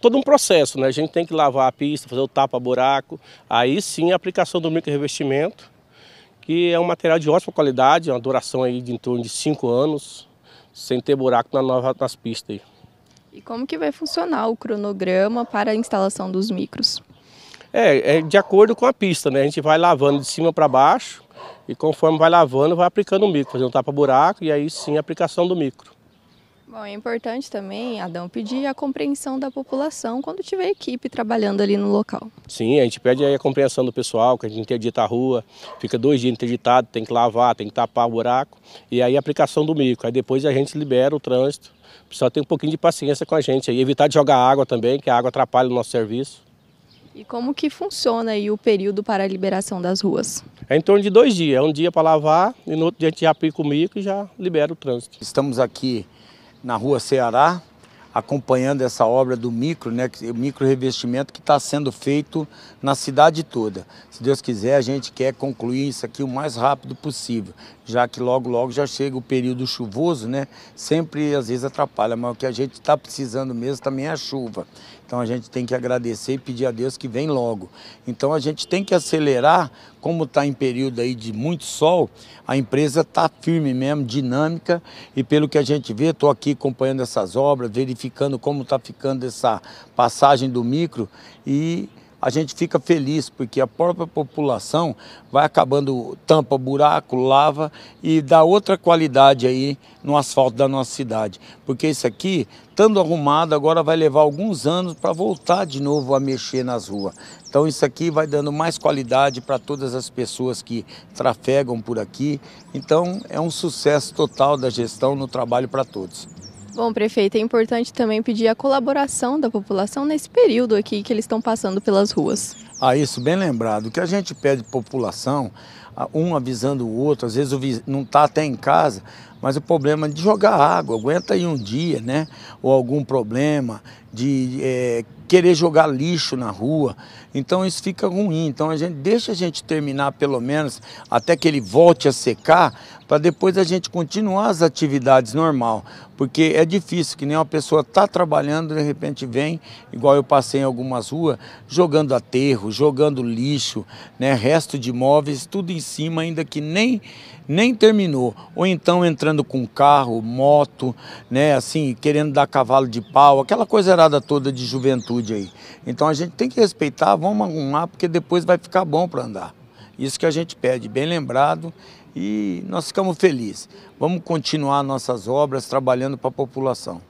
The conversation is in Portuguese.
todo um processo, né? A gente tem que lavar a pista, fazer o tapa-buraco, aí sim a aplicação do micro-revestimento, que é um material de ótima qualidade, uma duração aí de em torno de 5 anos, sem ter buraco na nova, nas pistas. Aí. E como que vai funcionar o cronograma para a instalação dos micros? É, é de acordo com a pista, né? A gente vai lavando de cima para baixo e conforme vai lavando, vai aplicando o micro, fazendo tapa-buraco e aí sim a aplicação do micro. Bom, é importante também, Adão, pedir a compreensão da população quando tiver equipe trabalhando ali no local. Sim, a gente pede a compreensão do pessoal, que a gente interdita a rua, fica dois dias interditado, tem que lavar, tem que tapar o buraco, e aí a aplicação do micro. Aí depois a gente libera o trânsito. O pessoal tem um pouquinho de paciência com a gente aí, evitar de jogar água também, que a água atrapalha o nosso serviço. E como que funciona aí o período para a liberação das ruas? É em torno de dois dias, é um dia para lavar e no outro dia a gente já aplica o micro e já libera o trânsito. Estamos aqui na rua Ceará, acompanhando essa obra do micro, né, o micro revestimento que está sendo feito na cidade toda. Se Deus quiser, a gente quer concluir isso aqui o mais rápido possível, já que logo, logo já chega o período chuvoso, né? Sempre, às vezes, atrapalha, mas o que a gente está precisando mesmo também é a chuva. Então, a gente tem que agradecer e pedir a Deus que vem logo. Então, a gente tem que acelerar, como está em período aí de muito sol, a empresa está firme mesmo, dinâmica, e pelo que a gente vê, estou aqui acompanhando essas obras, verificando ficando, como está ficando essa passagem do micro e a gente fica feliz porque a própria população vai acabando tampa, buraco, lava e dá outra qualidade aí no asfalto da nossa cidade. Porque isso aqui, estando arrumado, agora vai levar alguns anos para voltar de novo a mexer nas ruas. Então isso aqui vai dando mais qualidade para todas as pessoas que trafegam por aqui. Então é um sucesso total da gestão no trabalho para todos. Bom, prefeito, é importante também pedir a colaboração da população nesse período aqui que eles estão passando pelas ruas. Ah, isso, bem lembrado. O que a gente pede população, um avisando o outro, às vezes o viz... não está até em casa, mas o problema é de jogar água, aguenta aí um dia, né? Ou algum problema de é, querer jogar lixo na rua. Então isso fica ruim. Então a gente deixa a gente terminar pelo menos até que ele volte a secar, para depois a gente continuar as atividades normal, porque é difícil que nem uma pessoa tá trabalhando de repente vem, igual eu passei em algumas ruas, jogando aterro, jogando lixo, né, resto de móveis, tudo em em cima, ainda que nem, nem terminou. Ou então entrando com carro, moto, né, assim, querendo dar cavalo de pau, aquela coisa errada toda de juventude aí. Então a gente tem que respeitar, vamos arrumar, porque depois vai ficar bom para andar. Isso que a gente pede, bem lembrado, e nós ficamos felizes. Vamos continuar nossas obras trabalhando para a população.